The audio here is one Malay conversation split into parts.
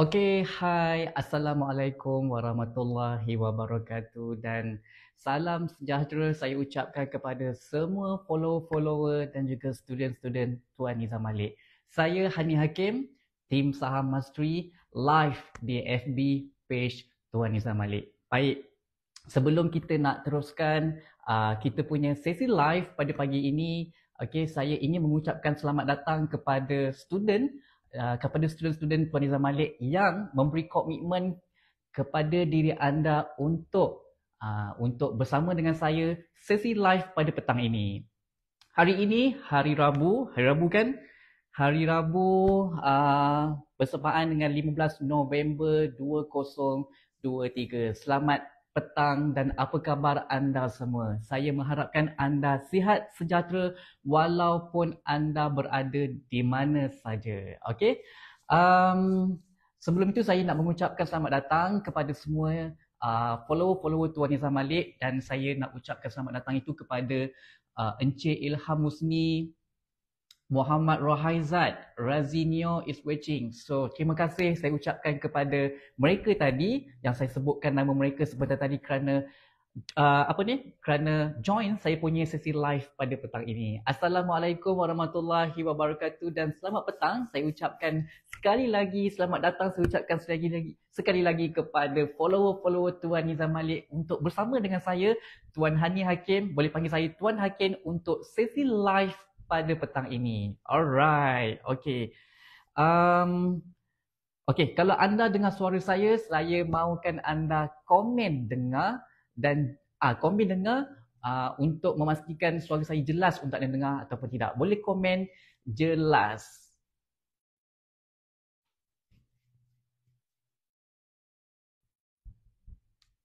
Okay, Hi, Assalamualaikum warahmatullahi wabarakatuh dan salam sejahtera saya ucapkan kepada semua follower-follower dan juga student-student Tuan Nizam Malik. Saya Hani Hakim, Tim Saham Mastery, live di FB page Tuan Nizam Malik. Baik, sebelum kita nak teruskan uh, kita punya sesi live pada pagi ini, okay, saya ingin mengucapkan selamat datang kepada student Uh, kepada student-student Tuan Izzah Malik yang memberi komitmen kepada diri anda untuk uh, untuk bersama dengan saya sesi live pada petang ini. Hari ini hari Rabu, hari Rabu kan? Hari Rabu uh, bersepaan dengan 15 November 2023. Selamat petang dan apa khabar anda semua. Saya mengharapkan anda sihat sejahtera walaupun anda berada di mana saja. okay. Um, sebelum itu saya nak mengucapkan selamat datang kepada semua uh, follower-follower Tuan Nizam Malik dan saya nak ucapkan selamat datang itu kepada uh, Encik Ilham Musmi, Muhammad Rohaizat, Razinio is watching. So, terima kasih saya ucapkan kepada mereka tadi yang saya sebutkan nama mereka sebentar tadi kerana uh, apa ni? Kerana join saya punya sesi live pada petang ini. Assalamualaikum warahmatullahi wabarakatuh dan selamat petang. Saya ucapkan sekali lagi selamat datang saya ucapkan sekali lagi sekali lagi kepada follower-follower Tuan Nizam Malik untuk bersama dengan saya Tuan Hani Hakim, boleh panggil saya Tuan Hakim untuk sesi live pada petang ini. Alright. Okay. Um, okay. Kalau anda dengar suara saya, saya mahukan anda komen dengar dan ah, komen dengar ah, untuk memastikan suara saya jelas untuk anda dengar ataupun tidak. Boleh komen jelas.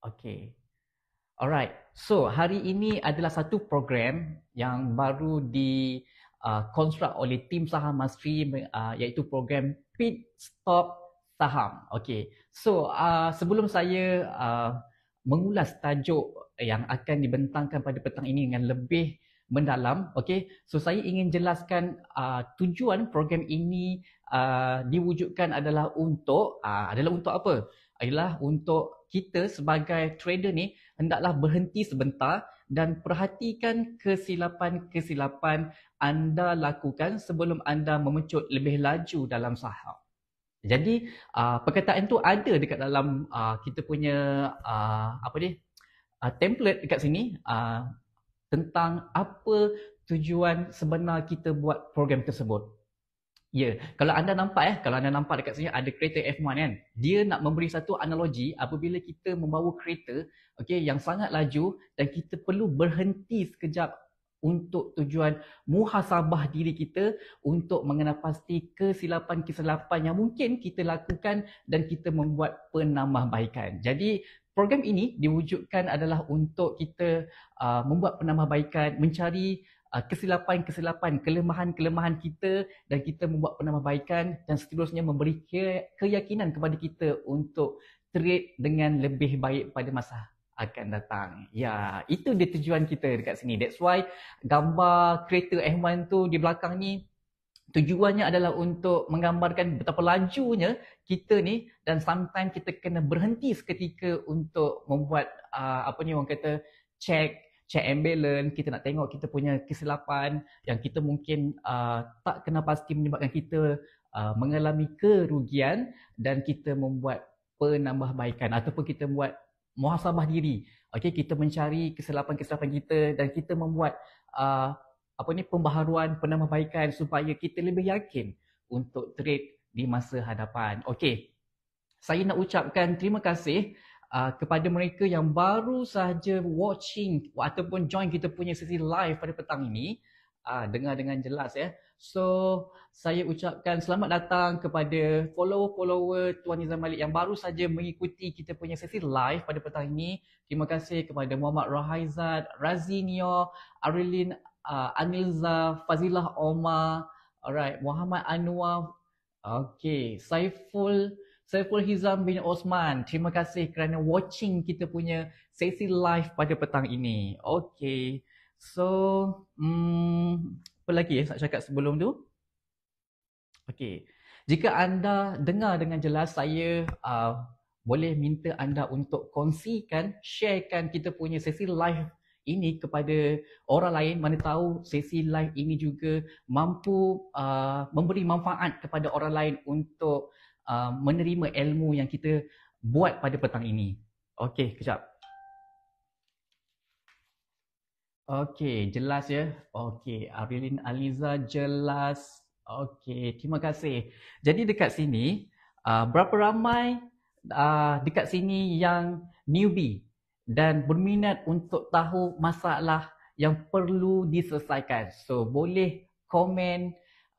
Okay. Alright. So, hari ini adalah satu program yang baru di Uh, construct oleh tim saham Masri uh, iaitu program pit stop saham. Okay, So uh, sebelum saya uh, mengulas tajuk yang akan dibentangkan pada petang ini dengan lebih mendalam, okay, So saya ingin jelaskan uh, tujuan program ini uh, diwujudkan adalah untuk uh, adalah untuk apa? Adalah untuk kita sebagai trader ni hendaklah berhenti sebentar dan perhatikan kesilapan-kesilapan anda lakukan sebelum anda memecut lebih laju dalam saham. Jadi uh, perkataan tu ada dekat dalam uh, kita punya uh, apa dia? Uh, template dekat sini uh, tentang apa tujuan sebenar kita buat program tersebut. Ya, kalau anda nampak eh, kalau anda nampak dekat sini ada kereta F1 kan. Dia nak memberi satu analogi apabila kita membawa kereta okey yang sangat laju dan kita perlu berhenti sekejap untuk tujuan muhasabah diri kita untuk mengenal pasti kesilapan-kesilapan yang mungkin kita lakukan dan kita membuat penambahbaikan. Jadi program ini diwujudkan adalah untuk kita uh, membuat penambahbaikan, mencari uh, ah, kesilapan-kesilapan, kelemahan-kelemahan kita dan kita membuat penambahbaikan dan seterusnya memberi ke- keyakinan kepada kita untuk trade dengan lebih baik pada masa akan datang. Ya, itu dia tujuan kita dekat sini. That's why gambar kereta F1 tu di belakang ni tujuannya adalah untuk menggambarkan betapa lajunya kita ni dan sometimes kita kena berhenti seketika untuk membuat uh, apa ni orang kata check check and balance, kita nak tengok kita punya kesilapan yang kita mungkin uh, tak kena pasti menyebabkan kita uh, mengalami kerugian dan kita membuat penambahbaikan ataupun kita buat muhasabah diri. Okey, kita mencari kesilapan-kesilapan kita dan kita membuat uh, apa ni pembaharuan, penambahbaikan supaya kita lebih yakin untuk trade di masa hadapan. Okey. Saya nak ucapkan terima kasih uh, kepada mereka yang baru sahaja watching ataupun join kita punya sesi live pada petang ini uh, dengar dengan jelas ya. So saya ucapkan selamat datang kepada follower-follower Tuan Nizam Malik yang baru saja mengikuti kita punya sesi live pada petang ini. Terima kasih kepada Muhammad Rahizat, Razinio, Arilin uh, Anilza, Fazilah Omar, alright, Muhammad Anwar, okay, Saiful, Saiful Hizam bin Osman, terima kasih kerana watching kita punya sesi live pada petang ini. Okay. So, hmm, apa lagi yang nak cakap sebelum tu? Okay. Jika anda dengar dengan jelas, saya uh, boleh minta anda untuk kongsikan, sharekan kita punya sesi live ini kepada orang lain mana tahu sesi live ini juga mampu uh, memberi manfaat kepada orang lain untuk Uh, menerima ilmu yang kita buat pada petang ini. Okey, kejap. Okey, jelas ya. Okey, Arilin Aliza jelas. Okey, terima kasih. Jadi dekat sini, uh, berapa ramai uh, dekat sini yang newbie dan berminat untuk tahu masalah yang perlu diselesaikan. So, boleh komen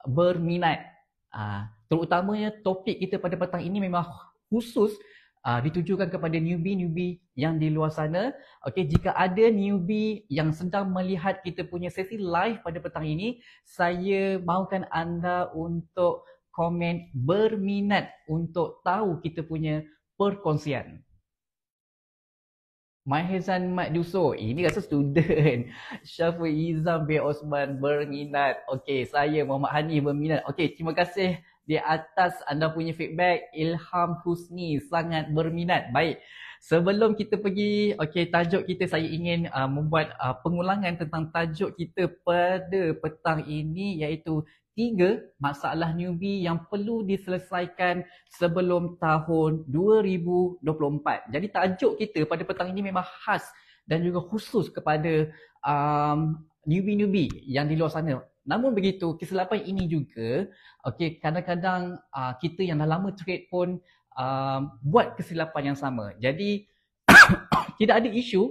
berminat. Uh, terutamanya topik kita pada petang ini memang khusus uh, ditujukan kepada newbie-newbie yang di luar sana. Okey, jika ada newbie yang sedang melihat kita punya sesi live pada petang ini, saya mahukan anda untuk komen berminat untuk tahu kita punya perkongsian. Mai Hezan Mat Duso, ini rasa student. Syafu Izam B. Osman berminat. Okey, saya Muhammad Hani berminat. Okey, terima kasih di atas anda punya feedback Ilham Husni sangat berminat. Baik. Sebelum kita pergi, okey tajuk kita saya ingin uh, membuat uh, pengulangan tentang tajuk kita pada petang ini iaitu tiga masalah newbie yang perlu diselesaikan sebelum tahun 2024. Jadi tajuk kita pada petang ini memang khas dan juga khusus kepada um, newbie-newbie yang di luar sana. Namun begitu, kesilapan ini juga, okay, kadang-kadang uh, kita yang dah lama trade pun uh, buat kesilapan yang sama. Jadi, tidak ada isu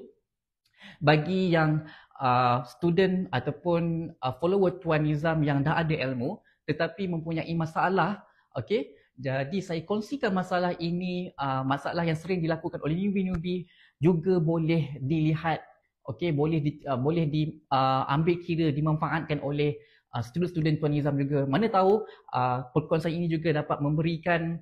bagi yang uh, student ataupun uh, follower Tuan Nizam yang dah ada ilmu tetapi mempunyai masalah, okay, jadi saya kongsikan masalah ini, uh, masalah yang sering dilakukan oleh newbie-newbie juga boleh dilihat okey boleh di, uh, boleh di uh, ambil kira dimanfaatkan oleh uh, student-student Tuan Nizam juga mana tahu uh, saya ini juga dapat memberikan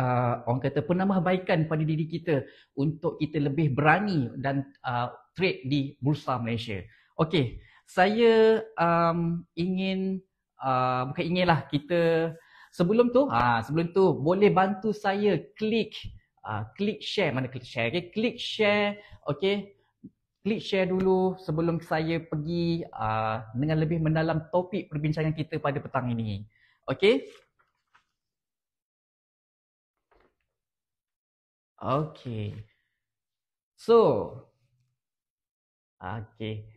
uh, orang kata penambahbaikan pada diri kita untuk kita lebih berani dan uh, trade di bursa Malaysia okey saya um, ingin uh, bukan inginlah kita sebelum tu ha, sebelum tu boleh bantu saya klik uh, klik share mana klik share okay? klik share okey klik share dulu sebelum saya pergi uh, dengan lebih mendalam topik perbincangan kita pada petang ini. Okay? Okay. So, okay.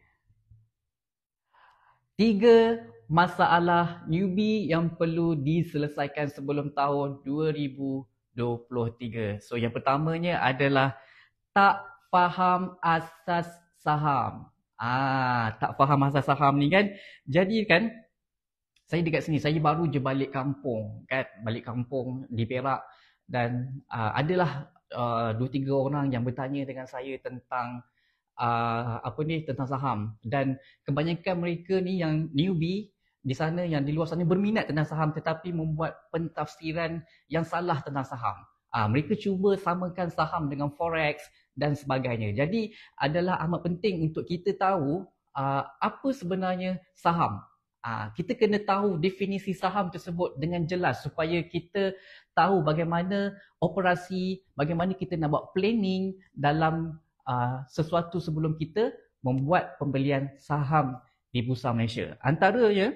Tiga masalah newbie yang perlu diselesaikan sebelum tahun 2023. So yang pertamanya adalah tak faham asas saham. Ah, tak faham asas saham ni kan. Jadi kan saya dekat sini, saya baru je balik kampung kan, balik kampung di Perak dan uh, adalah uh, 2 3 orang yang bertanya dengan saya tentang uh, apa ni tentang saham dan kebanyakan mereka ni yang newbie di sana yang di luar sana berminat tentang saham tetapi membuat pentafsiran yang salah tentang saham. Ah, mereka cuba samakan saham dengan forex, dan sebagainya. Jadi adalah amat penting untuk kita tahu uh, apa sebenarnya saham. Uh, kita kena tahu definisi saham tersebut dengan jelas supaya kita tahu bagaimana operasi, bagaimana kita nak buat planning dalam uh, sesuatu sebelum kita membuat pembelian saham di Bursa Malaysia. Antara Antaranya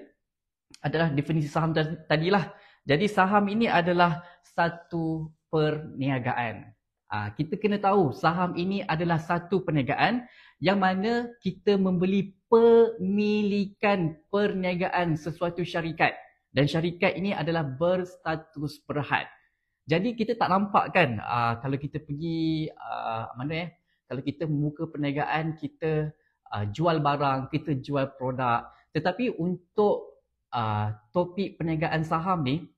adalah definisi saham tadilah. Jadi saham ini adalah satu perniagaan. Uh, kita kena tahu saham ini adalah satu perniagaan yang mana kita membeli pemilikan perniagaan sesuatu syarikat dan syarikat ini adalah berstatus perhad. Jadi kita tak nampak kan uh, ah, kalau kita pergi uh, mana eh kalau kita muka perniagaan kita uh, jual barang, kita jual produk tetapi untuk uh, topik perniagaan saham ni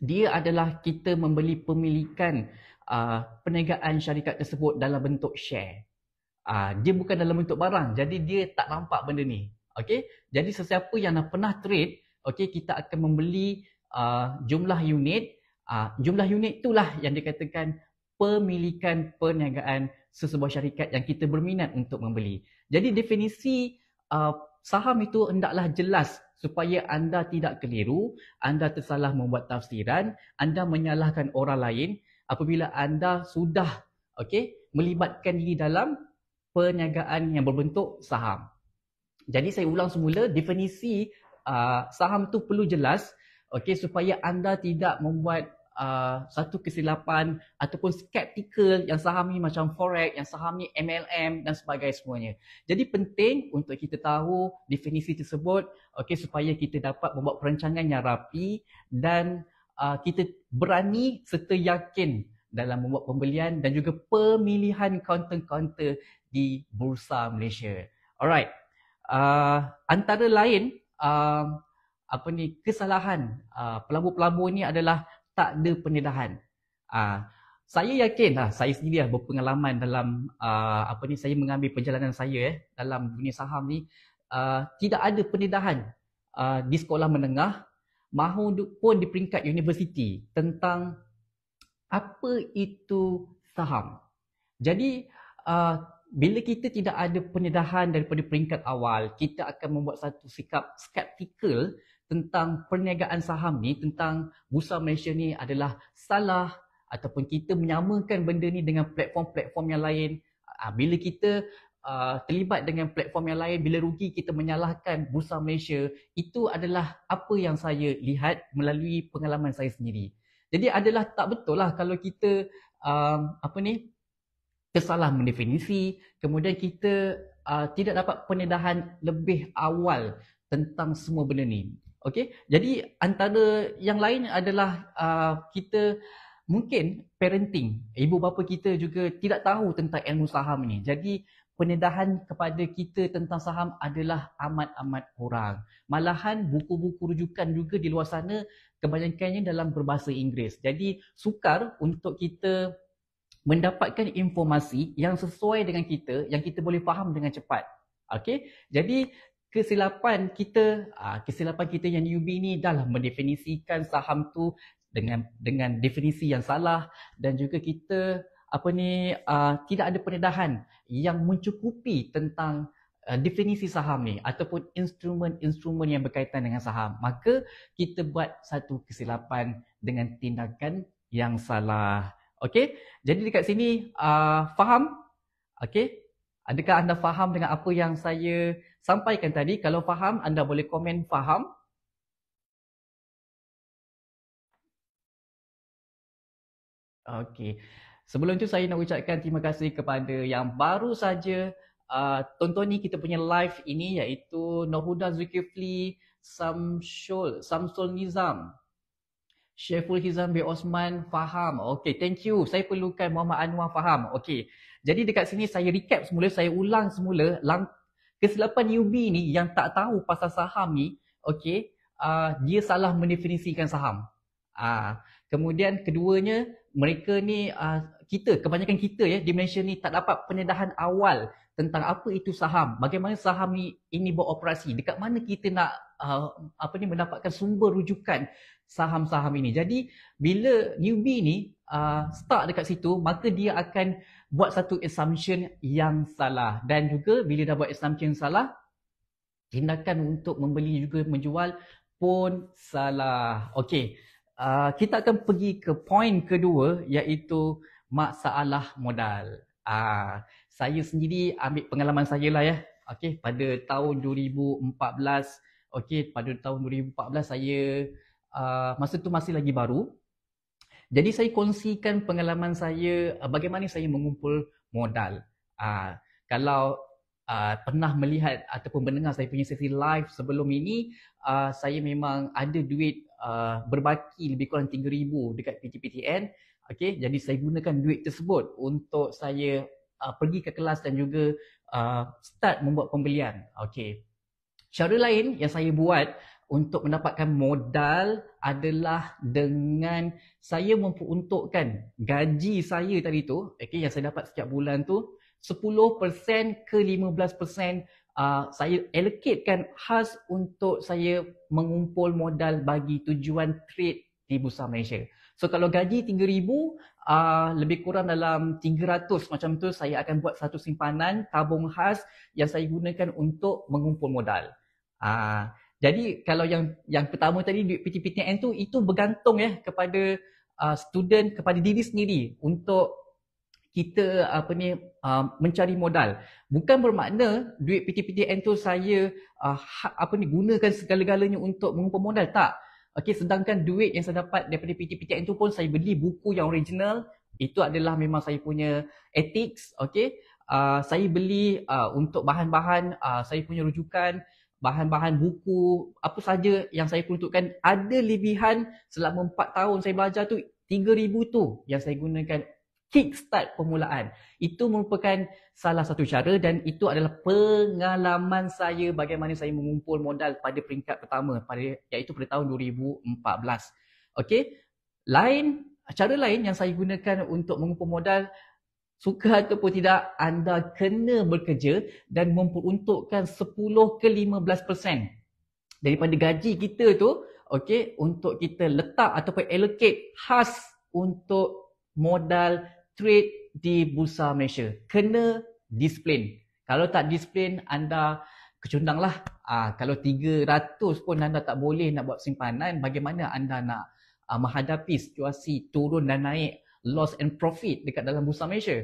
dia adalah kita membeli pemilikan uh, perniagaan syarikat tersebut dalam bentuk share. Uh, dia bukan dalam bentuk barang. Jadi dia tak nampak benda ni. Okay? Jadi sesiapa yang dah pernah trade, okay, kita akan membeli uh, jumlah unit. Uh, jumlah unit itulah yang dikatakan pemilikan perniagaan sesebuah syarikat yang kita berminat untuk membeli. Jadi definisi uh, saham itu hendaklah jelas supaya anda tidak keliru, anda tersalah membuat tafsiran, anda menyalahkan orang lain apabila anda sudah okey melibatkan diri dalam perniagaan yang berbentuk saham. Jadi saya ulang semula definisi uh, saham tu perlu jelas okey supaya anda tidak membuat Uh, satu kesilapan ataupun skeptikal yang saham ni macam forex, yang saham ni MLM dan sebagainya semuanya. Jadi penting untuk kita tahu definisi tersebut okay, supaya kita dapat membuat perancangan yang rapi dan uh, kita berani serta yakin dalam membuat pembelian dan juga pemilihan counter-counter di Bursa Malaysia. Alright. Uh, antara lain uh, apa ni kesalahan uh, pelabur-pelabur ni adalah tak ada pendedahan. Uh, saya yakin lah, saya sendiri lah berpengalaman dalam uh, apa ni saya mengambil perjalanan saya eh, dalam dunia saham ni uh, tidak ada pendedahan uh, di sekolah menengah mahu pun di peringkat universiti tentang apa itu saham. Jadi uh, bila kita tidak ada pendedahan daripada peringkat awal, kita akan membuat satu sikap skeptikal tentang perniagaan saham ni, tentang Bursa Malaysia ni adalah salah ataupun kita menyamakan benda ni dengan platform-platform yang lain. Uh, bila kita uh, terlibat dengan platform yang lain bila rugi kita menyalahkan Bursa Malaysia itu adalah apa yang saya lihat melalui pengalaman saya sendiri. Jadi adalah tak betul lah kalau kita um, apa ni tersalah mendefinisi kemudian kita uh, tidak dapat penedahan lebih awal tentang semua benda ni. Okey. Jadi antara yang lain adalah uh, kita mungkin parenting ibu bapa kita juga tidak tahu tentang ilmu saham ni. Jadi pendedahan kepada kita tentang saham adalah amat-amat kurang. Malahan buku-buku rujukan juga di luar sana kebanyakannya dalam berbahasa Inggeris. Jadi sukar untuk kita mendapatkan informasi yang sesuai dengan kita yang kita boleh faham dengan cepat. Okey. Jadi kesilapan kita ah, kesilapan kita yang newbie ni dalam mendefinisikan saham tu dengan dengan definisi yang salah dan juga kita apa ni uh, tidak ada pendedahan yang mencukupi tentang uh, definisi saham ni ataupun instrumen-instrumen yang berkaitan dengan saham maka kita buat satu kesilapan dengan tindakan yang salah okey jadi dekat sini uh, faham okey adakah anda faham dengan apa yang saya sampaikan tadi kalau faham anda boleh komen faham okey Sebelum tu saya nak ucapkan terima kasih kepada yang baru saja uh, tontoni kita punya live ini iaitu Nohuda Zulkifli Samsul, Samsul Nizam. Sheful Hizam B. Osman Faham. Okay, thank you. Saya perlukan Muhammad Anwar Faham. Okay. Jadi dekat sini saya recap semula, saya ulang semula lang- kesilapan newbie ni yang tak tahu pasal saham ni, okay, uh, dia salah mendefinisikan saham. Uh, kemudian keduanya, mereka ni uh, kita kebanyakan kita ya di Malaysia ni tak dapat pendedahan awal tentang apa itu saham bagaimana saham ni ini beroperasi dekat mana kita nak uh, apa ni mendapatkan sumber rujukan saham-saham ini jadi bila newbie ni uh, ah, start dekat situ maka dia akan buat satu assumption yang salah dan juga bila dah buat assumption yang salah tindakan untuk membeli juga menjual pun salah okey uh, kita akan pergi ke poin kedua iaitu masalah modal. Uh, saya sendiri ambil pengalaman saya lah ya. Okey pada tahun 2014, okey pada tahun 2014 saya uh, masa tu masih lagi baru. Jadi saya kongsikan pengalaman saya uh, bagaimana saya mengumpul modal. Uh, kalau Uh, pernah melihat ataupun mendengar saya punya sesi live sebelum ini uh, saya memang ada duit uh, berbaki lebih kurang 3000 dekat PTPTN okay? jadi saya gunakan duit tersebut untuk saya uh, pergi ke kelas dan juga uh, start membuat pembelian okay? cara lain yang saya buat untuk mendapatkan modal adalah dengan saya memperuntukkan gaji saya tadi tu okay? yang saya dapat setiap bulan tu 10% ke 15% uh, saya allocatekan khas untuk saya mengumpul modal bagi tujuan trade di Bursa Malaysia. So kalau gaji 3000 uh, lebih kurang dalam 300 macam tu saya akan buat satu simpanan tabung khas yang saya gunakan untuk mengumpul modal. Uh, jadi kalau yang yang pertama tadi duit PTPTN tu itu bergantung ya kepada uh, student kepada diri sendiri untuk kita apa ni uh, mencari modal bukan bermakna duit PTPTN tu saya uh, apa ni gunakan segala-galanya untuk mengumpul modal tak okey sedangkan duit yang saya dapat daripada PTPTN tu pun saya beli buku yang original itu adalah memang saya punya ethics okey uh, saya beli uh, untuk bahan-bahan uh, saya punya rujukan bahan-bahan buku apa saja yang saya peruntukkan ada lebihan selama 4 tahun saya belajar tu 3000 tu yang saya gunakan kickstart permulaan. Itu merupakan salah satu cara dan itu adalah pengalaman saya bagaimana saya mengumpul modal pada peringkat pertama pada iaitu pada tahun 2014. Okey. Lain cara lain yang saya gunakan untuk mengumpul modal suka ataupun tidak anda kena bekerja dan memperuntukkan 10 ke 15% daripada gaji kita tu okey untuk kita letak ataupun allocate khas untuk modal trade di Bursa Malaysia. Kena disiplin. Kalau tak disiplin, anda kecundang lah. Uh, kalau 300 pun anda tak boleh nak buat simpanan, bagaimana anda nak uh, menghadapi situasi turun dan naik loss and profit dekat dalam Bursa Malaysia?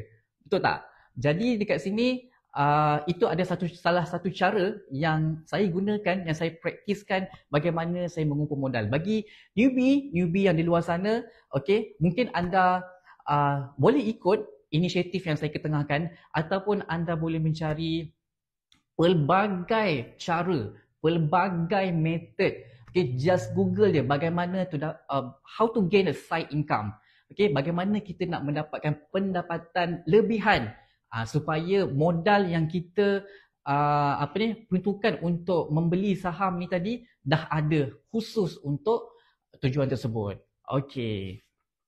Betul tak? Jadi dekat sini, uh, itu ada satu salah satu cara yang saya gunakan, yang saya praktiskan bagaimana saya mengumpul modal. Bagi newbie, newbie yang di luar sana, okay, mungkin anda uh, boleh ikut inisiatif yang saya ketengahkan ataupun anda boleh mencari pelbagai cara, pelbagai method. Okay, just Google dia bagaimana to uh, how to gain a side income. Okay, bagaimana kita nak mendapatkan pendapatan lebihan uh, supaya modal yang kita uh, apa ni peruntukan untuk membeli saham ni tadi dah ada khusus untuk tujuan tersebut. Okay.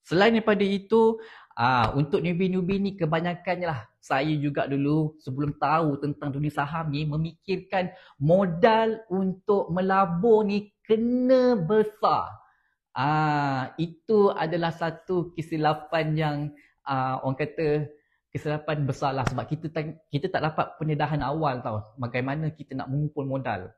Selain daripada itu, uh, untuk newbie-newbie ni kebanyakannya lah saya juga dulu sebelum tahu tentang dunia saham ni memikirkan modal untuk melabur ni kena besar. Ah itu adalah satu kesilapan yang uh, orang kata kesilapan besarlah sebab kita tak kita tak dapat pendedahan awal tau bagaimana kita nak mengumpul modal.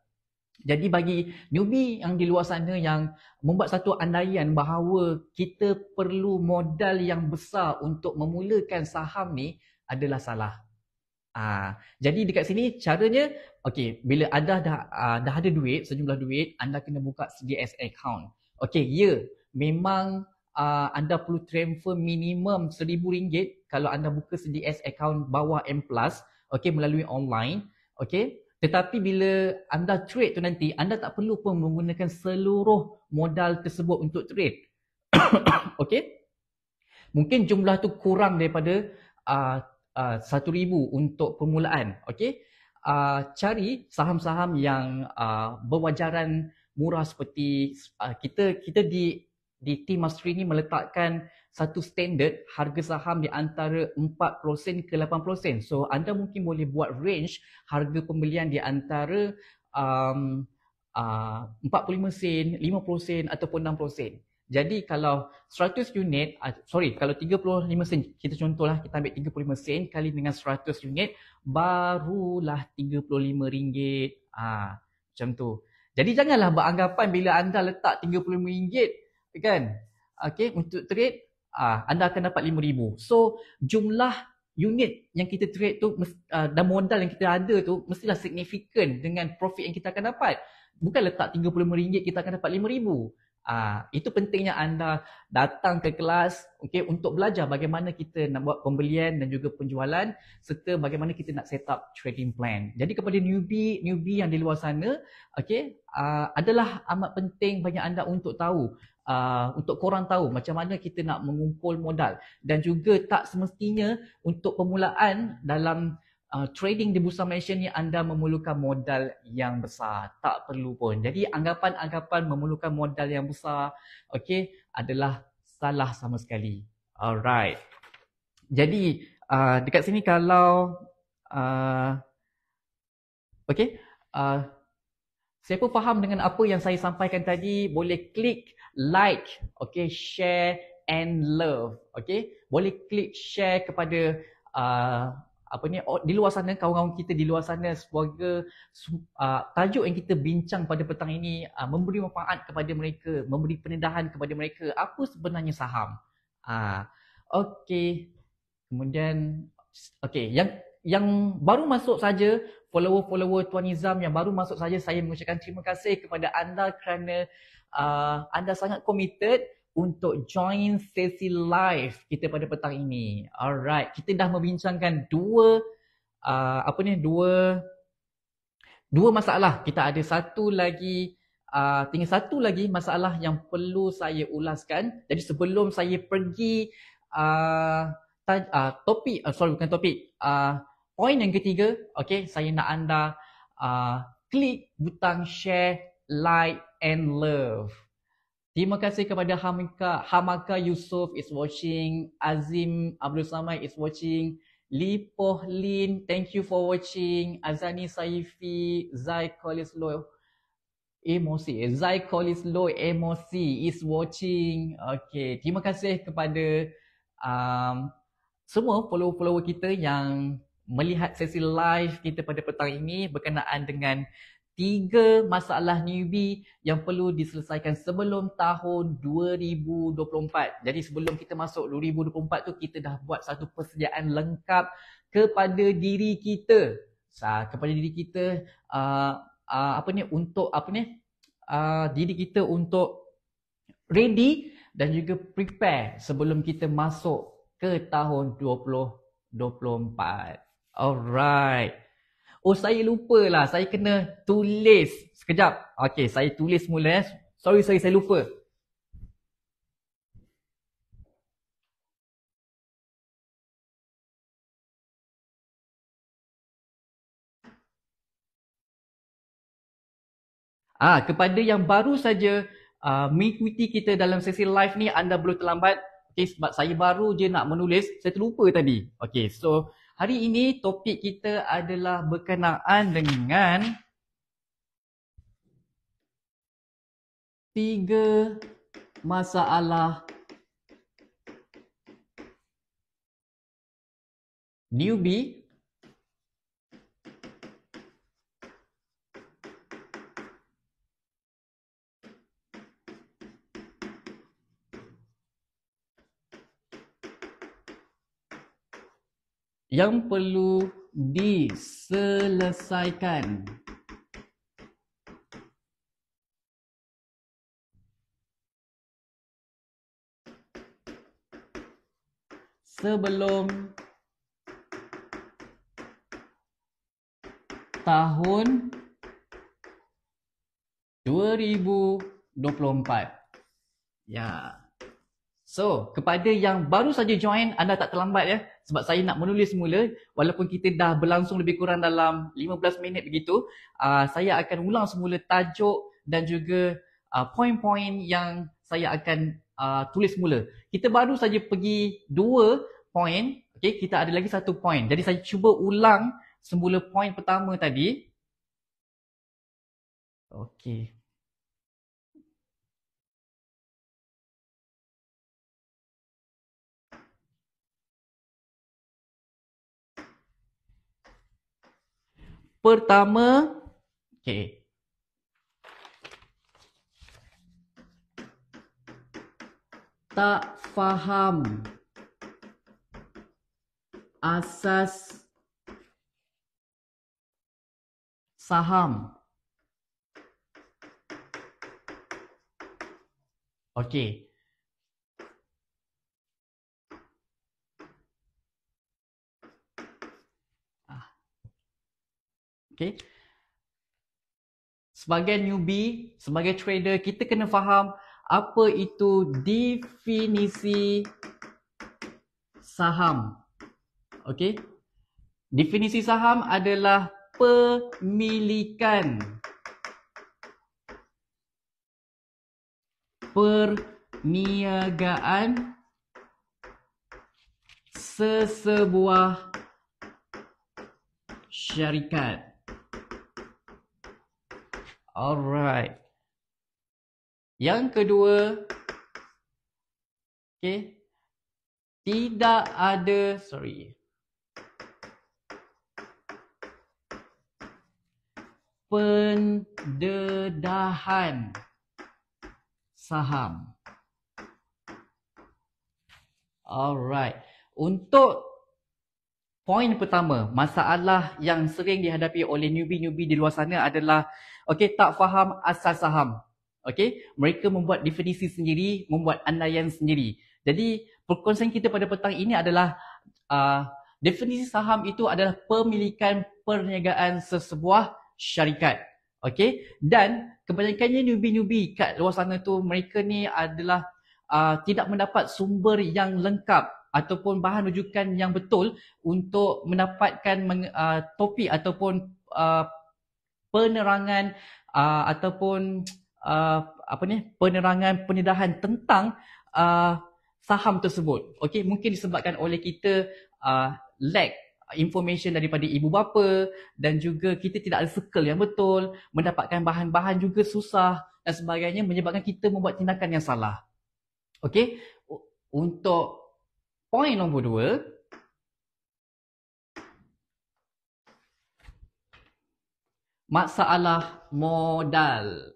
Jadi bagi newbie yang di luar sana yang membuat satu andaian bahawa kita perlu modal yang besar untuk memulakan saham ni adalah salah. Ah, jadi dekat sini caranya okay, bila anda dah uh, dah ada duit sejumlah duit anda kena buka CDS account. Okay, ya yeah, memang uh, anda perlu transfer minimum seribu ringgit kalau anda buka CDS account bawah M+, Okay, melalui online, Okay. Tetapi bila anda trade tu nanti, anda tak perlu pun menggunakan seluruh modal tersebut untuk trade. okay? Mungkin jumlah tu kurang daripada uh, uh, 1,000 untuk permulaan. Okay? Uh, ah, cari saham-saham yang uh, berwajaran murah seperti uh, kita kita di di team mastery ni meletakkan satu standard harga saham di antara 4% ke 8%. So anda mungkin boleh buat range harga pembelian di antara um, uh, 45 sen, 50 sen ataupun 60 sen. Jadi kalau 100 unit, uh, sorry kalau 35 sen, kita contohlah kita ambil 35 sen kali dengan 100 unit, barulah RM35. ringgit ah, macam tu. Jadi janganlah beranggapan bila anda letak RM35 kan okay, untuk trade uh, anda akan dapat 5000 so jumlah unit yang kita trade tu uh, dan modal yang kita ada tu mestilah signifikan dengan profit yang kita akan dapat bukan letak RM35 kita akan dapat RM5000 Uh, ah, itu pentingnya anda datang ke kelas okay, untuk belajar bagaimana kita nak buat pembelian dan juga penjualan serta bagaimana kita nak set up trading plan. Jadi kepada newbie newbie yang di luar sana, okay, uh, adalah amat penting banyak anda untuk tahu Uh, untuk korang tahu macam mana kita nak mengumpul modal dan juga tak semestinya untuk permulaan dalam uh, trading di Bursa Malaysia ni anda memerlukan modal yang besar. Tak perlu pun. Jadi anggapan-anggapan memerlukan modal yang besar okay, adalah salah sama sekali. Alright. Jadi uh, dekat sini kalau uh, okay, uh, siapa faham dengan apa yang saya sampaikan tadi boleh klik uh, like, okay, share and love, okay. Boleh klik share kepada uh, apa ni oh, di luar sana kawan-kawan kita di luar sana semoga uh, tajuk yang kita bincang pada petang ini uh, memberi manfaat kepada mereka, memberi pendedahan kepada mereka apa sebenarnya saham. Ah uh, okey. Kemudian okay, yang yang baru masuk saja follower-follower Tuan Nizam yang baru masuk saja saya mengucapkan terima kasih kepada anda kerana uh, anda sangat committed untuk join sesi live kita pada petang ini. Alright, kita dah membincangkan dua uh, apa ni dua dua masalah. Kita ada satu lagi uh, tinggal satu lagi masalah yang perlu saya ulaskan. Jadi sebelum saya pergi uh, uh, topik uh, sorry bukan topik uh, poin yang ketiga, okay, saya nak anda uh, klik butang share, like and love. Terima kasih kepada Hamika, Hamaka Yusof is watching, Azim Abdul Samad is watching, Lee Lin, thank you for watching, Azani Saifi, Zai Kolislo, Emosi, eh, Zai Kolislo Emosi is watching. Okay, terima kasih kepada um, semua follower-follower kita yang melihat sesi live kita pada petang ini berkenaan dengan tiga masalah newbie yang perlu diselesaikan sebelum tahun 2024. Jadi sebelum kita masuk 2024 tu kita dah buat satu persediaan lengkap kepada diri kita. kepada diri kita uh, uh, apa ni untuk apa ni uh, diri kita untuk ready dan juga prepare sebelum kita masuk ke tahun 2024. Alright. Oh saya lupa lah saya kena tulis Sekejap Okay saya tulis mula eh Sorry sorry saya lupa Ah kepada yang baru saja uh, mengikuti kita dalam sesi live ni anda belum terlambat okay, sebab saya baru je nak menulis saya terlupa tadi Okay, so Hari ini topik kita adalah berkenaan dengan tiga masalah newbie yang perlu diselesaikan. sebelum tahun 2024. Ya. Yeah. So, kepada yang baru saja join, anda tak terlambat ya. Sebab saya nak menulis semula, walaupun kita dah berlangsung lebih kurang dalam 15 minit begitu, uh, saya akan ulang semula tajuk dan juga uh, poin-poin yang saya akan uh, tulis semula. Kita baru saja pergi dua poin, okay, kita ada lagi satu poin. Jadi saya cuba ulang semula poin pertama tadi. Okay. pertama okey tak faham asas saham okey Okay. Sebagai newbie, sebagai trader, kita kena faham apa itu definisi saham. Okay. Definisi saham adalah pemilikan. Perniagaan sesebuah syarikat. Alright. Yang kedua. Okay. Tidak ada. Sorry. Pendedahan saham. Alright. Untuk Poin pertama, masalah yang sering dihadapi oleh newbie-newbie di luar sana adalah okay, tak faham asas saham. Okay? Mereka membuat definisi sendiri, membuat andaian sendiri. Jadi, perkongsian kita pada petang ini adalah uh, definisi saham itu adalah pemilikan perniagaan sesebuah syarikat. Okay? Dan kebanyakannya newbie-newbie kat luar sana tu mereka ni adalah uh, tidak mendapat sumber yang lengkap ataupun bahan rujukan yang betul untuk mendapatkan uh, topi ataupun uh, penerangan uh, ataupun uh, apa ni penerangan penyedahan tentang uh, saham tersebut. Okey, mungkin disebabkan oleh kita uh, lack information daripada ibu bapa dan juga kita tidak ada circle yang betul, mendapatkan bahan-bahan juga susah dan sebagainya menyebabkan kita membuat tindakan yang salah. Okey, untuk Poin nombor dua. Masalah modal.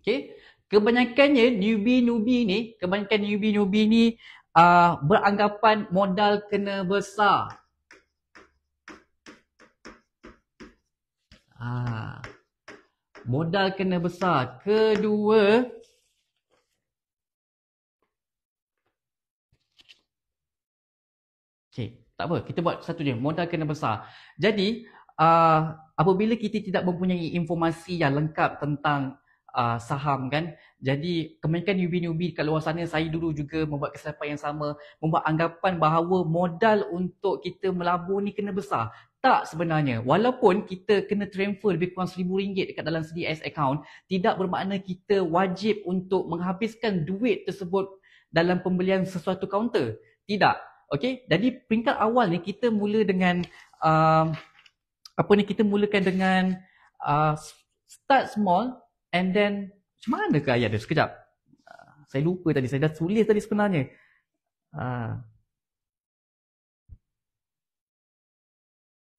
Okay. Kebanyakannya newbie-newbie ni, kebanyakan newbie-newbie ni uh, beranggapan modal kena besar. Ha. Modal kena besar. Kedua. Okay. Tak apa. Kita buat satu je. Modal kena besar. Jadi, uh, apabila kita tidak mempunyai informasi yang lengkap tentang uh, saham kan. Jadi, kemainkan newbie-newbie kat luar sana, saya dulu juga membuat kesilapan yang sama. Membuat anggapan bahawa modal untuk kita melabur ni kena besar tak sebenarnya walaupun kita kena transfer lebih kurang RM1000 dekat dalam CDS account tidak bermakna kita wajib untuk menghabiskan duit tersebut dalam pembelian sesuatu kaunter tidak okey jadi peringkat awal ni kita mula dengan uh, apa ni kita mulakan dengan uh, start small and then macam mana ke ayat dia sekejap uh, saya lupa tadi saya dah tulis tadi sebenarnya uh,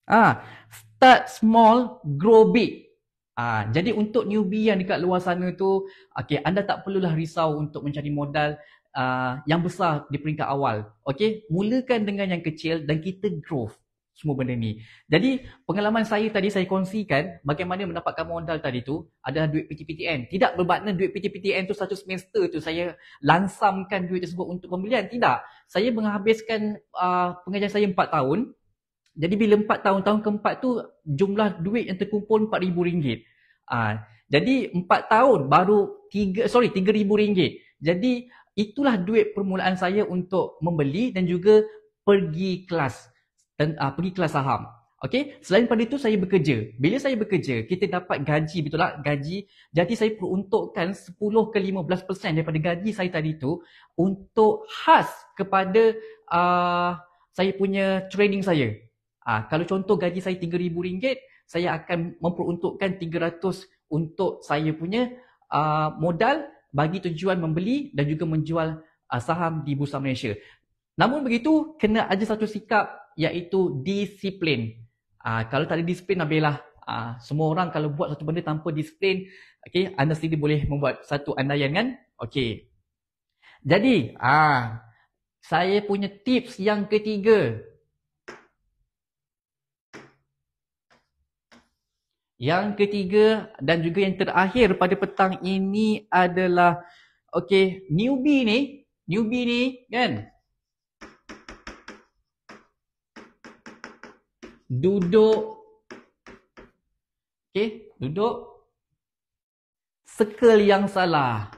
Ah, start small, grow big. Ah, jadi untuk newbie yang dekat luar sana tu, okay, anda tak perlulah risau untuk mencari modal ah, yang besar di peringkat awal. Okay, mulakan dengan yang kecil dan kita grow semua benda ni. Jadi pengalaman saya tadi saya kongsikan bagaimana mendapatkan modal tadi tu adalah duit PTPTN. Tidak bermakna duit PTPTN tu satu semester tu saya lansamkan duit tersebut untuk pembelian. Tidak. Saya menghabiskan uh, pengajian saya 4 tahun jadi bila empat tahun tahun keempat tu jumlah duit yang terkumpul empat ribu ringgit. Uh, jadi empat tahun baru tiga sorry tiga ribu ringgit. Jadi itulah duit permulaan saya untuk membeli dan juga pergi kelas uh, pergi kelas saham. Okey, selain pada itu saya bekerja. Bila saya bekerja, kita dapat gaji betul tak? Gaji. Jadi saya peruntukkan 10 ke 15% daripada gaji saya tadi itu untuk khas kepada uh, saya punya training saya. Uh, kalau contoh gaji saya RM3,000, saya akan memperuntukkan RM300 untuk saya punya uh, modal bagi tujuan membeli dan juga menjual uh, saham di Bursa Malaysia. Namun begitu, kena ada satu sikap iaitu disiplin. Uh, kalau tak ada disiplin, habislah. Uh, semua orang kalau buat satu benda tanpa disiplin, okay, anda sendiri boleh membuat satu andaian kan? Okay. Jadi, uh, saya punya tips yang ketiga Yang ketiga dan juga yang terakhir pada petang ini adalah okey newbie ni, newbie ni kan? Duduk okey, duduk circle yang salah.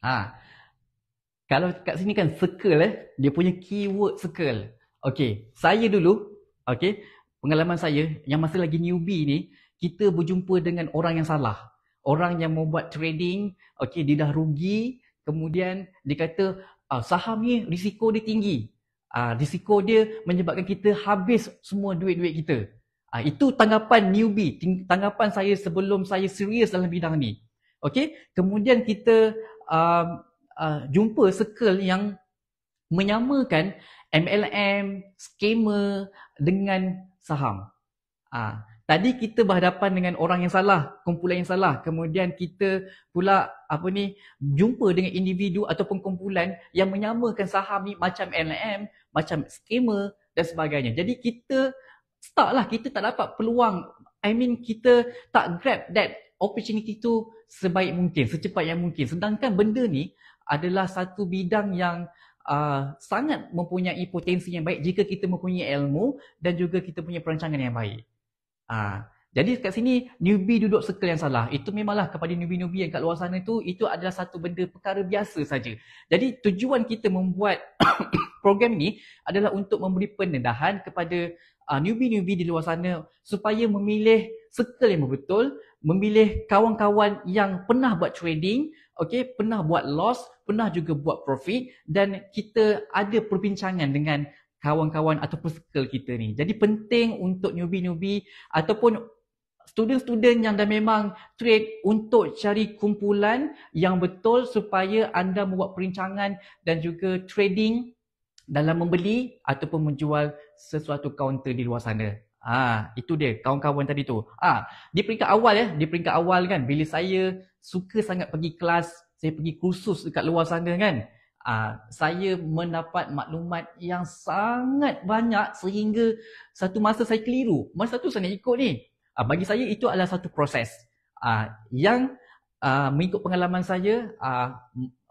Ha. Kalau kat sini kan circle eh, dia punya keyword circle. Okay, saya dulu, okay, pengalaman saya yang masih lagi newbie ni, kita berjumpa dengan orang yang salah. Orang yang mau buat trading, okay, dia dah rugi, kemudian dia kata ah, saham ni risiko dia tinggi. Ah, risiko dia menyebabkan kita habis semua duit-duit kita. Ah, itu tanggapan newbie, tanggapan saya sebelum saya serius dalam bidang ni. Okay, kemudian kita um, uh, jumpa circle yang menyamakan MLM, scammer dengan saham. Uh, tadi kita berhadapan dengan orang yang salah, kumpulan yang salah. Kemudian kita pula apa ni jumpa dengan individu ataupun kumpulan yang menyamakan saham ni macam MLM, macam scammer dan sebagainya. Jadi kita start lah, kita tak dapat peluang I mean kita tak grab that opportunity tu sebaik mungkin, secepat yang mungkin. Sedangkan benda ni adalah satu bidang yang uh, sangat mempunyai potensi yang baik jika kita mempunyai ilmu dan juga kita punya perancangan yang baik. Uh, jadi kat sini newbie duduk circle yang salah. Itu memanglah kepada newbie-newbie yang kat luar sana tu itu adalah satu benda perkara biasa saja. Jadi tujuan kita membuat program ni adalah untuk memberi pendedahan kepada uh, newbie-newbie di luar sana supaya memilih circle yang betul memilih kawan-kawan yang pernah buat trading, okay, pernah buat loss, pernah juga buat profit dan kita ada perbincangan dengan kawan-kawan atau circle kita ni. Jadi penting untuk newbie-newbie ataupun student-student yang dah memang trade untuk cari kumpulan yang betul supaya anda membuat perincangan dan juga trading dalam membeli ataupun menjual sesuatu kaunter di luar sana. Ha, itu dia kawan-kawan tadi tu. Ha, di peringkat awal ya, di peringkat awal kan bila saya suka sangat pergi kelas, saya pergi kursus dekat luar sana kan. Ha, saya mendapat maklumat yang sangat banyak sehingga satu masa saya keliru. Masa tu saya nak ikut ni. Ha, bagi saya itu adalah satu proses. Ha, yang ha, mengikut pengalaman saya ha,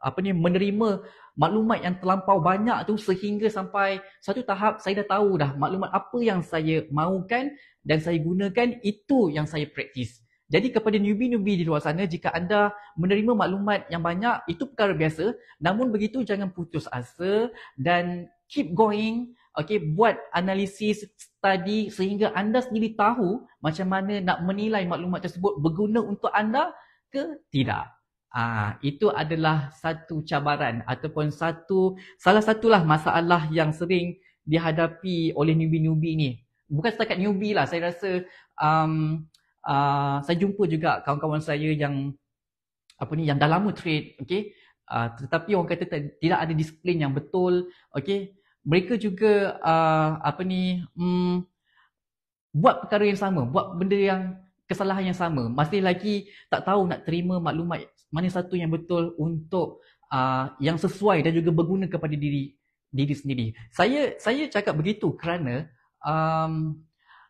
apa ni menerima maklumat yang terlampau banyak tu sehingga sampai satu tahap saya dah tahu dah maklumat apa yang saya mahukan dan saya gunakan itu yang saya praktis. Jadi kepada newbie-newbie di luar sana jika anda menerima maklumat yang banyak itu perkara biasa namun begitu jangan putus asa dan keep going Okay, buat analisis study sehingga anda sendiri tahu macam mana nak menilai maklumat tersebut berguna untuk anda ke tidak. Ah, itu adalah satu cabaran ataupun satu salah satulah masalah yang sering dihadapi oleh newbie-newbie ni. Bukan setakat newbie lah, saya rasa um, uh, saya jumpa juga kawan-kawan saya yang apa ni yang dah lama trade, okay. Uh, ah, tetapi orang kata tidak ada disiplin yang betul, okay. Mereka juga uh, apa ni um, buat perkara yang sama, buat benda yang kesalahan yang sama masih lagi tak tahu nak terima maklumat mana satu yang betul untuk uh, yang sesuai dan juga berguna kepada diri diri sendiri saya saya cakap begitu kerana um,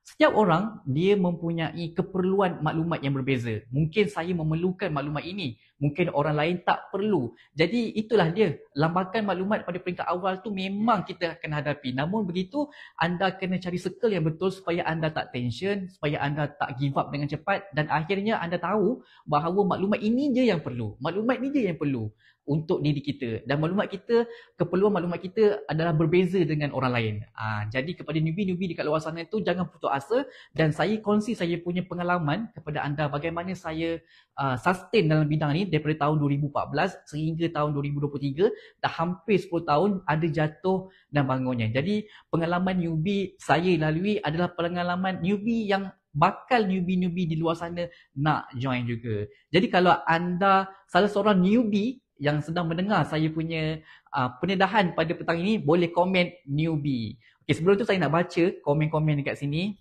Setiap orang dia mempunyai keperluan maklumat yang berbeza. Mungkin saya memerlukan maklumat ini, mungkin orang lain tak perlu. Jadi itulah dia, lambakan maklumat pada peringkat awal tu memang kita akan hadapi. Namun begitu, anda kena cari circle yang betul supaya anda tak tension, supaya anda tak give up dengan cepat dan akhirnya anda tahu bahawa maklumat ini je yang perlu. Maklumat ni je yang perlu untuk diri kita dan maklumat kita keperluan maklumat kita adalah berbeza dengan orang lain. Ha, jadi kepada newbie-newbie dekat luar sana tu jangan putus asa dan saya kongsi saya punya pengalaman kepada anda bagaimana saya uh, sustain dalam bidang ni daripada tahun 2014 sehingga tahun 2023 dah hampir 10 tahun ada jatuh dan bangunnya. Jadi pengalaman newbie saya lalui adalah pengalaman newbie yang bakal newbie-newbie di luar sana nak join juga. Jadi kalau anda salah seorang newbie yang sedang mendengar saya punya uh, ah, penedahan pada petang ini boleh komen newbie. Okey sebelum tu saya nak baca komen-komen dekat sini.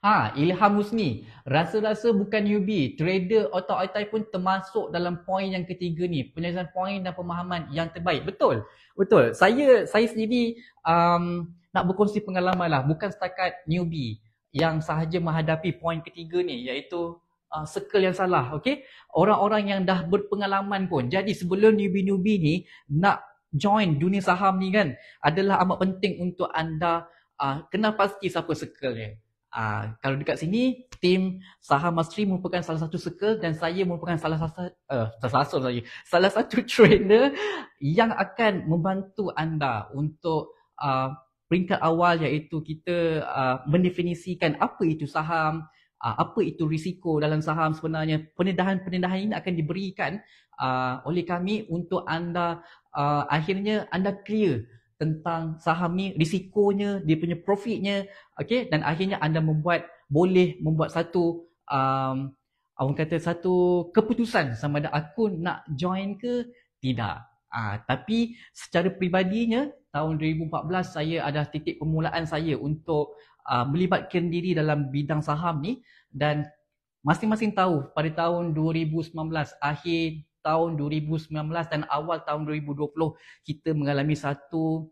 Ha, Ilham Husni, rasa-rasa bukan newbie, trader atau otai pun termasuk dalam poin yang ketiga ni, penyelesaian poin dan pemahaman yang terbaik. Betul. Betul. Saya saya sendiri um, nak berkongsi pengalaman lah, bukan setakat newbie yang sahaja menghadapi poin ketiga ni iaitu uh, circle yang salah okey orang-orang yang dah berpengalaman pun jadi sebelum newbie-newbie ni nak join dunia saham ni kan adalah amat penting untuk anda uh, kenal pasti siapa circle ni uh, kalau dekat sini tim saham mastery merupakan salah satu circle dan saya merupakan salah satu uh, salah satu saya salah satu trainer yang akan membantu anda untuk uh, peringkat awal iaitu kita uh, mendefinisikan apa itu saham, uh, apa itu risiko dalam saham sebenarnya. Pendedahan-pendedahan ini akan diberikan uh, oleh kami untuk anda uh, akhirnya anda clear tentang saham ni, risikonya, dia punya profitnya, okay? dan akhirnya anda membuat boleh membuat satu um, orang kata satu keputusan sama ada aku nak join ke tidak. Ah, tapi secara pribadinya tahun 2014 saya ada titik permulaan saya untuk uh, melibatkan diri dalam bidang saham ni dan masing-masing tahu pada tahun 2019 akhir tahun 2019 dan awal tahun 2020 kita mengalami satu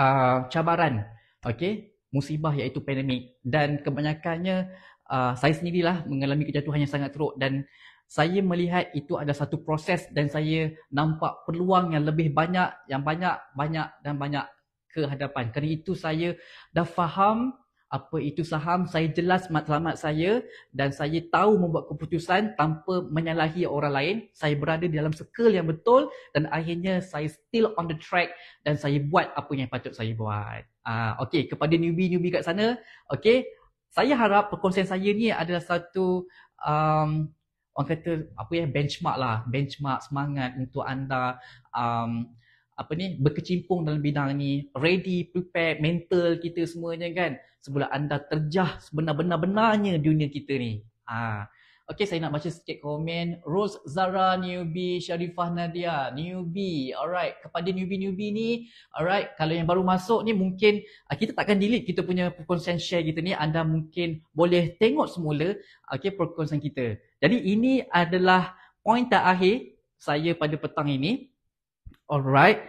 uh, cabaran okey musibah iaitu pandemik dan kebanyakannya uh, saya sendirilah mengalami kejatuhan yang sangat teruk dan saya melihat itu ada satu proses dan saya nampak peluang yang lebih banyak yang banyak banyak dan banyak ke hadapan kerana itu saya dah faham apa itu saham saya jelas matlamat saya dan saya tahu membuat keputusan tanpa menyalahi orang lain saya berada dalam circle yang betul dan akhirnya saya still on the track dan saya buat apa yang patut saya buat ah uh, okey kepada newbie-newbie kat sana Okay, saya harap perkongsian saya ni adalah satu um, orang kata apa ya benchmark lah benchmark semangat untuk anda um, apa ni berkecimpung dalam bidang ni ready prepare mental kita semuanya kan sebelum anda terjah sebenar-benar-benarnya dunia kita ni ah Okay, saya nak baca sikit komen. Rose Zara Newbie, Sharifah Nadia Newbie. Alright, kepada newbie-newbie ni, alright, kalau yang baru masuk ni mungkin ah, kita takkan delete kita punya perkongsian share kita ni. Anda mungkin boleh tengok semula okay, perkongsian kita. Jadi ini adalah poin terakhir saya pada petang ini. Alright.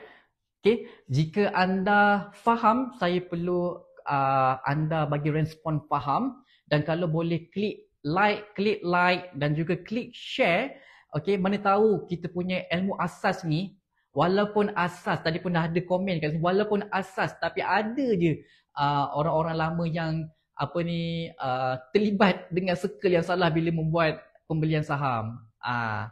Okay. Jika anda faham, saya perlu uh, anda bagi respon faham. Dan kalau boleh klik like, klik like dan juga klik share. Okay, mana tahu kita punya ilmu asas ni walaupun asas tadi pun dah ada komen kat walaupun asas tapi ada je uh, orang-orang lama yang apa ni uh, terlibat dengan circle yang salah bila membuat pembelian saham. Ah uh,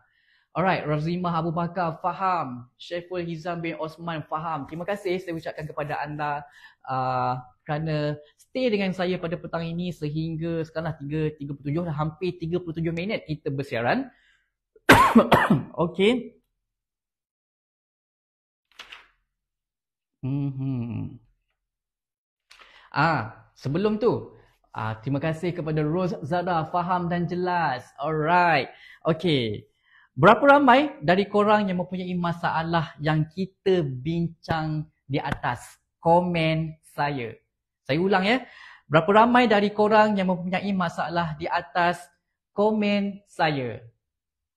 Alright, Razimah Abu Bakar faham. Sheikhul Hizam bin Osman faham. Terima kasih saya ucapkan kepada anda uh, kerana stay dengan saya pada petang ini sehingga sekarang dah 3, 37, dah hampir 37 minit kita bersiaran. okay. Hmm. Ah, sebelum tu, ah, terima kasih kepada Rose Zada faham dan jelas. Alright. Okay. Berapa ramai dari korang yang mempunyai masalah yang kita bincang di atas? Komen saya. Saya ulang ya. Berapa ramai dari korang yang mempunyai masalah di atas? Komen saya.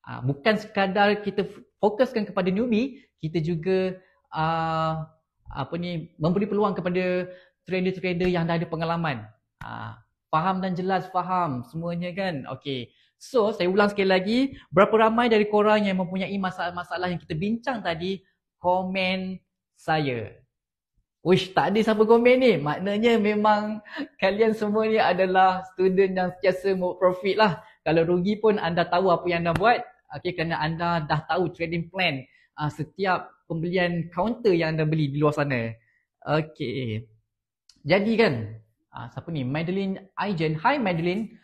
Uh, bukan sekadar kita fokuskan kepada newbie, kita juga uh, apa ni memberi peluang kepada trader-trader yang dah ada pengalaman. Uh, faham dan jelas faham semuanya kan? Okey. So, saya ulang sekali lagi, berapa ramai dari korang yang mempunyai masalah-masalah yang kita bincang tadi, komen saya. Wish tak ada siapa komen ni. Maknanya memang kalian semua ni adalah student yang sentiasa mau profit lah. Kalau rugi pun anda tahu apa yang anda buat. Okay, kerana anda dah tahu trading plan uh, setiap pembelian counter yang anda beli di luar sana. Okay. Jadi kan, uh, siapa ni? Madeline Aijen. Hi Madeline.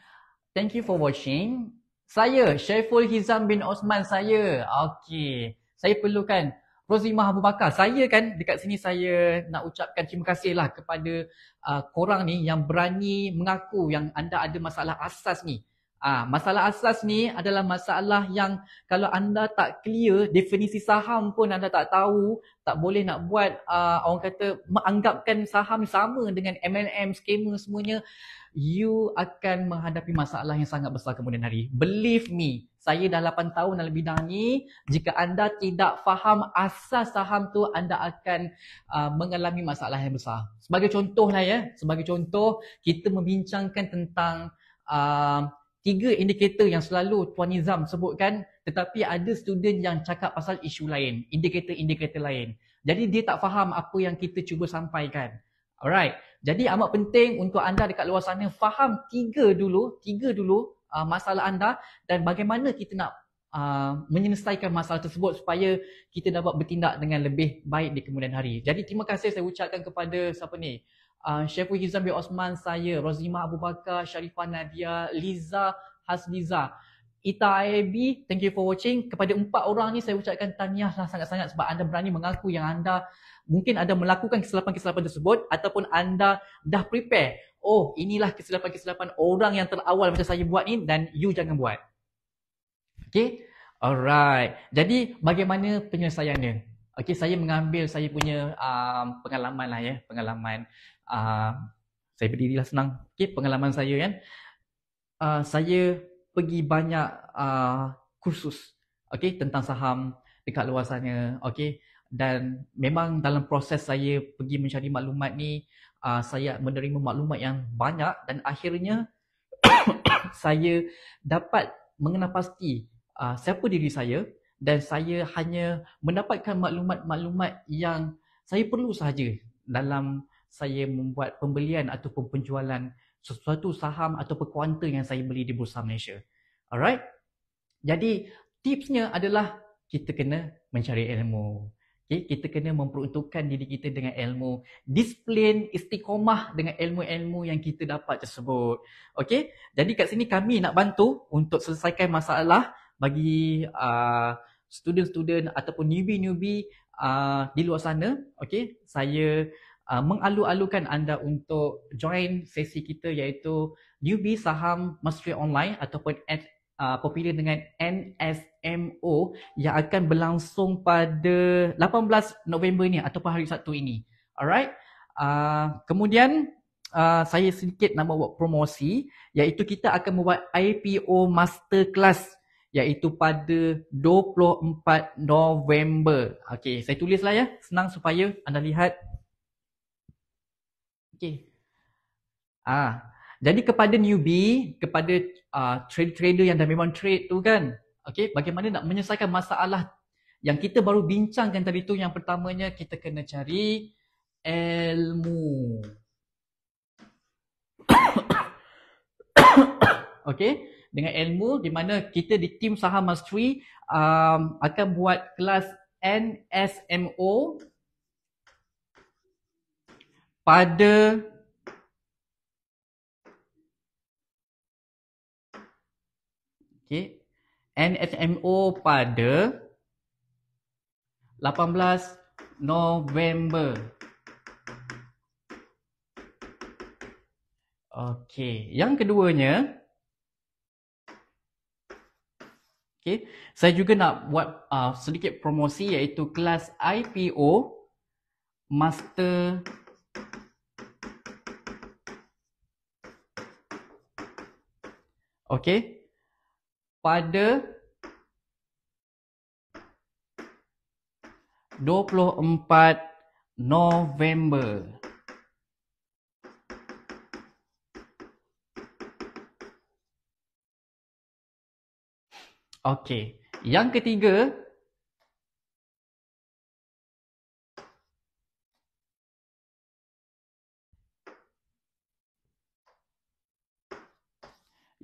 Thank you for watching. Saya Syaiful Hizam bin Osman saya. Okay. Saya perlukan Rosimah Abu Bakar. Saya kan dekat sini saya nak ucapkan terima kasih lah kepada uh, korang ni yang berani mengaku yang anda ada masalah asas ni. Ah, ha, masalah asas ni adalah masalah yang kalau anda tak clear definisi saham pun anda tak tahu, tak boleh nak buat uh, orang kata menganggapkan saham sama dengan MLM, skema semuanya, you akan menghadapi masalah yang sangat besar kemudian hari. Believe me, saya dah 8 tahun dalam bidang ni, jika anda tidak faham asas saham tu, anda akan uh, mengalami masalah yang besar. Sebagai contoh lah ya, sebagai contoh, kita membincangkan tentang uh, tiga indikator yang selalu Tuan Nizam sebutkan tetapi ada student yang cakap pasal isu lain, indikator-indikator lain. Jadi dia tak faham apa yang kita cuba sampaikan. Alright. Jadi amat penting untuk anda dekat luar sana faham tiga dulu, tiga dulu uh, masalah anda dan bagaimana kita nak uh, menyelesaikan masalah tersebut supaya kita dapat bertindak dengan lebih baik di kemudian hari. Jadi terima kasih saya ucapkan kepada siapa ni? Ah, Syekhul Hizam bin Osman, saya, Rozima Abu Bakar, Sharifah Nadia, Liza Hasliza, Ita IAB, thank you for watching. Kepada empat orang ni saya ucapkan tahniahlah sangat-sangat sebab anda berani mengaku yang anda mungkin ada melakukan kesilapan-kesilapan tersebut ataupun anda dah prepare. Oh, inilah kesilapan-kesilapan orang yang terawal macam saya buat ni dan you jangan buat. Okay? Alright. Jadi bagaimana penyelesaiannya? Okay, saya mengambil saya punya um, pengalaman lah ya, pengalaman uh, saya lah senang okay, pengalaman saya kan uh, saya pergi banyak uh, kursus okay, tentang saham dekat luar sana okay. dan memang dalam proses saya pergi mencari maklumat ni uh, saya menerima maklumat yang banyak dan akhirnya saya dapat mengenal pasti uh, siapa diri saya dan saya hanya mendapatkan maklumat-maklumat yang saya perlu sahaja dalam saya membuat pembelian ataupun penjualan sesuatu saham atau kuanta yang saya beli di Bursa Malaysia. Alright? Jadi tipsnya adalah kita kena mencari ilmu. Okay, kita kena memperuntukkan diri kita dengan ilmu. Disiplin istiqomah dengan ilmu-ilmu yang kita dapat tersebut. Okay? Jadi kat sini kami nak bantu untuk selesaikan masalah bagi uh, student-student ataupun newbie-newbie uh, di luar sana. Okay? Saya uh, mengalu-alukan anda untuk join sesi kita iaitu Newbie Saham Mastery Online ataupun at, uh, popular dengan NSMO yang akan berlangsung pada 18 November ni ataupun hari Sabtu ini. Alright. Uh, kemudian uh, saya sedikit nak buat promosi iaitu kita akan membuat IPO Masterclass iaitu pada 24 November. Okey, saya tulislah ya. Senang supaya anda lihat Okay. Ah, jadi kepada newbie, kepada uh, trader-trader yang dah memang trade tu kan, okay, bagaimana nak menyelesaikan masalah yang kita baru bincangkan tadi tu yang pertamanya kita kena cari ilmu. okay, dengan ilmu di mana kita di team Saham Mastery um, akan buat kelas NSMO pada okay, NSMO pada 18 November. Okey, yang keduanya Okay. Saya juga nak buat uh, sedikit promosi iaitu kelas IPO Master Okey. Pada 24 November. Okey. Yang ketiga,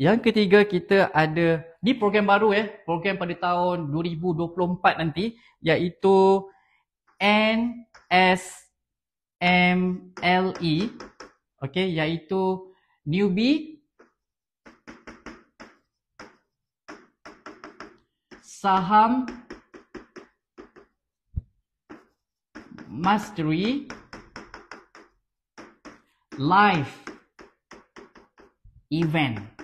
Yang ketiga kita ada ni program baru ya, eh, program pada tahun 2024 nanti iaitu NSMLE. okay iaitu newbie saham mastery live event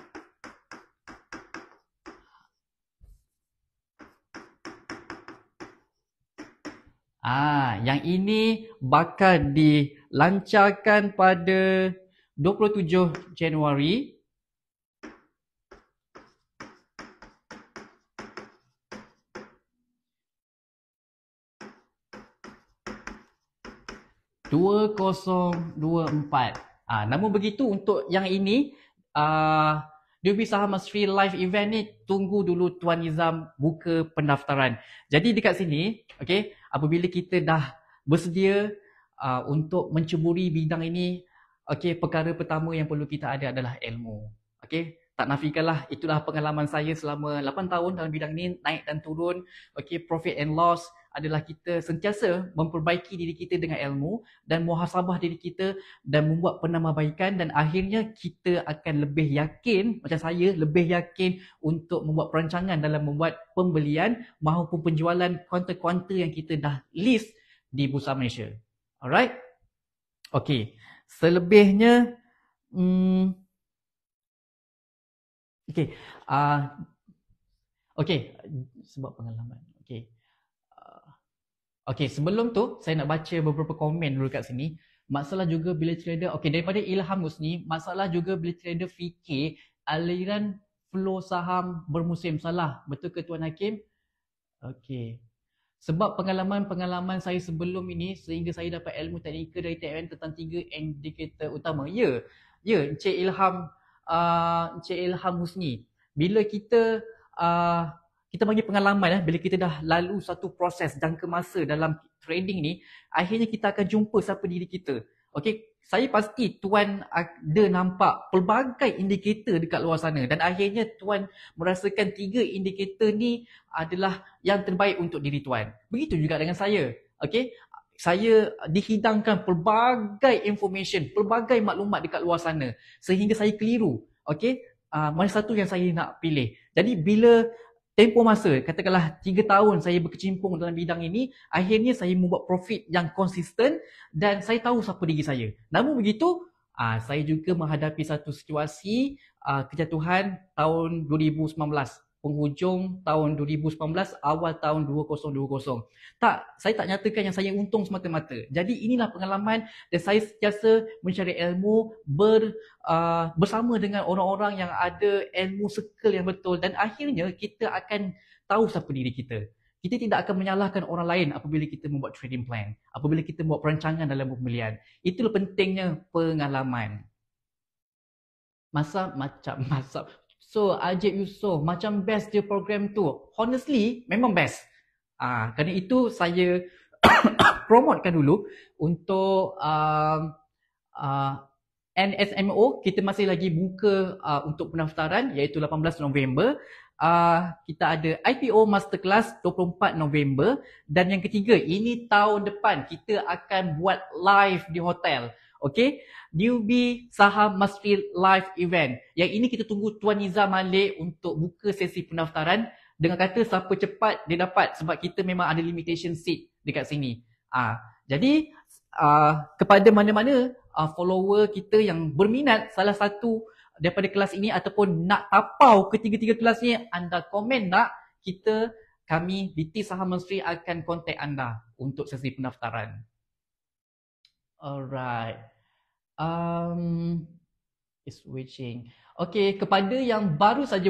Ah, yang ini bakal dilancarkan pada 27 Januari. Dua kosong dua empat. Ah, namun begitu untuk yang ini, uh, ah, Dubi Saham Masri Live Event ni tunggu dulu Tuan Nizam buka pendaftaran. Jadi dekat sini, okay, apabila kita dah bersedia uh, untuk mencuburi bidang ini okey perkara pertama yang perlu kita ada adalah ilmu okey tak nafikanlah itulah pengalaman saya selama 8 tahun dalam bidang ini naik dan turun okey profit and loss adalah kita sentiasa memperbaiki diri kita dengan ilmu dan muhasabah diri kita dan membuat penambahbaikan dan akhirnya kita akan lebih yakin macam saya lebih yakin untuk membuat perancangan dalam membuat pembelian maupun penjualan kuantum-kuantum yang kita dah list di Bursa Malaysia. Alright? Okay. Selebihnya hmm, Okay. Uh, ah, okay. Sebab pengalaman. Okay. Okay, sebelum tu saya nak baca beberapa komen dulu kat sini. Masalah juga bila trader, okay daripada Ilham musni, masalah juga bila trader fikir aliran flow saham bermusim salah. Betul ke Tuan Hakim? Okay. Sebab pengalaman-pengalaman saya sebelum ini sehingga saya dapat ilmu teknikal dari TMN tentang tiga indikator utama. Ya, ya Encik Ilham, uh, Encik Ilham Husni. Bila kita uh, kita bagi pengalaman lah bila kita dah lalu satu proses dan kemasa dalam trading ni akhirnya kita akan jumpa siapa diri kita okey saya pasti tuan ada ah, nampak pelbagai indikator dekat luar sana dan akhirnya tuan merasakan tiga indikator ni adalah yang terbaik untuk diri tuan begitu juga dengan saya okey saya dihidangkan pelbagai information pelbagai maklumat dekat luar sana sehingga saya keliru okey uh, mana satu yang saya nak pilih jadi bila tempoh masa, katakanlah 3 tahun saya berkecimpung dalam bidang ini, akhirnya saya membuat profit yang konsisten dan saya tahu siapa diri saya. Namun begitu, ah, saya juga menghadapi satu situasi ah, kejatuhan tahun 2019 penghujung tahun 2019 awal tahun 2020. Tak, saya tak nyatakan yang saya untung semata-mata. Jadi inilah pengalaman dan saya sentiasa mencari ilmu ber uh, bersama dengan orang-orang yang ada ilmu circle yang betul dan akhirnya kita akan tahu siapa diri kita. Kita tidak akan menyalahkan orang lain apabila kita membuat trading plan, apabila kita membuat perancangan dalam pembelian. Itulah pentingnya pengalaman. Masa macam masa So Ajib Yusof macam best dia program tu. Honestly memang best. Ah uh, kerana itu saya promotekan dulu untuk um, uh, uh, NSMO kita masih lagi buka uh, untuk pendaftaran iaitu 18 November. Uh, kita ada IPO Masterclass 24 November dan yang ketiga ini tahun depan kita akan buat live di hotel. Okay. Newbie Saham Masfield Live Event. Yang ini kita tunggu Tuan Nizam Malik untuk buka sesi pendaftaran. Dengan kata siapa cepat dia dapat sebab kita memang ada limitation seat dekat sini. Ah, ha. Jadi uh, kepada mana-mana uh, follower kita yang berminat salah satu daripada kelas ini ataupun nak tapau ketiga-tiga kelas ni anda komen nak kita kami BT Saham Menteri akan kontak anda untuk sesi pendaftaran. Alright. Um, it's switching. Okay, kepada yang baru saja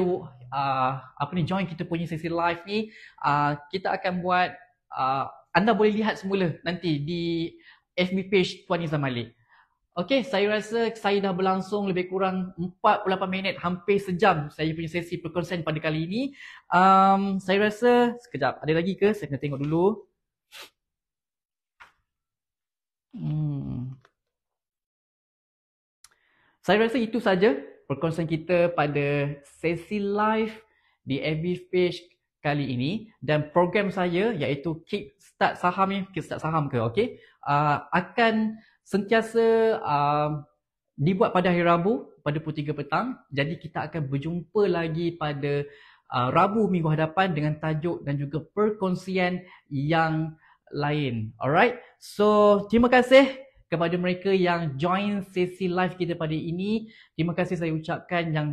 uh, apa ni join kita punya sesi live ni, uh, kita akan buat uh, anda boleh lihat semula nanti di FB page Puan Izzah Malik. Okay, saya rasa saya dah berlangsung lebih kurang 48 minit, hampir sejam saya punya sesi perkonsen pada kali ini. Um, saya rasa, sekejap, ada lagi ke? Saya kena tengok dulu. Hmm. Saya rasa itu saja perkongsian kita pada sesi live di FB page kali ini dan program saya iaitu kick start saham ni, kick start saham ke okey. Uh, akan sentiasa uh, dibuat pada hari Rabu pada pukul 3 petang. Jadi kita akan berjumpa lagi pada uh, Rabu minggu hadapan dengan tajuk dan juga perkongsian yang lain. Alright. So, terima kasih kepada mereka yang join sesi live kita pada ini. Terima kasih saya ucapkan yang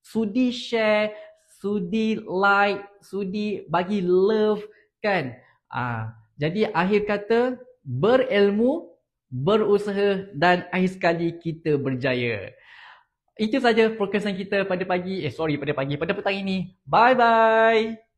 sudi share, sudi like, sudi bagi love kan. Ah, jadi akhir kata berilmu, berusaha dan akhir sekali kita berjaya. Itu saja perkongsian kita pada pagi. Eh sorry pada pagi, pada petang ini. Bye bye.